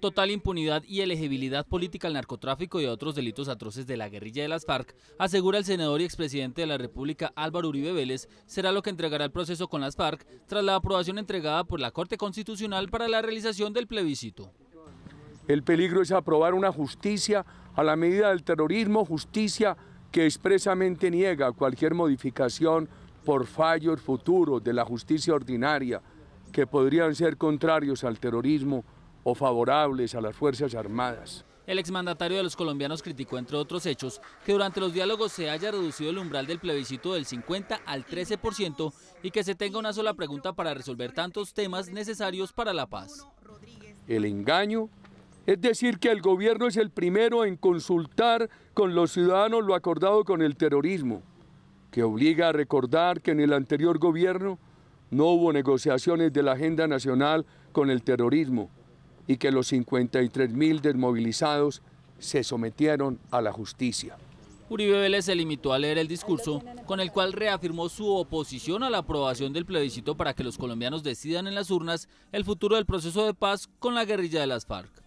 Total impunidad y elegibilidad política al narcotráfico y a otros delitos atroces de la guerrilla de las FARC, asegura el senador y expresidente de la República Álvaro Uribe Vélez, será lo que entregará el proceso con las FARC tras la aprobación entregada por la Corte Constitucional para la realización del plebiscito. El peligro es aprobar una justicia a la medida del terrorismo, justicia que expresamente niega cualquier modificación por fallos futuros de la justicia ordinaria que podrían ser contrarios al terrorismo o favorables a las Fuerzas Armadas. El exmandatario de los colombianos criticó, entre otros hechos, que durante los diálogos se haya reducido el umbral del plebiscito del 50 al 13% y que se tenga una sola pregunta para resolver tantos temas necesarios para la paz. El engaño, es decir, que el gobierno es el primero en consultar con los ciudadanos lo acordado con el terrorismo, que obliga a recordar que en el anterior gobierno no hubo negociaciones de la agenda nacional con el terrorismo y que los 53.000 mil desmovilizados se sometieron a la justicia. Uribe Vélez se limitó a leer el discurso, con el cual reafirmó su oposición a la aprobación del plebiscito para que los colombianos decidan en las urnas el futuro del proceso de paz con la guerrilla de las FARC.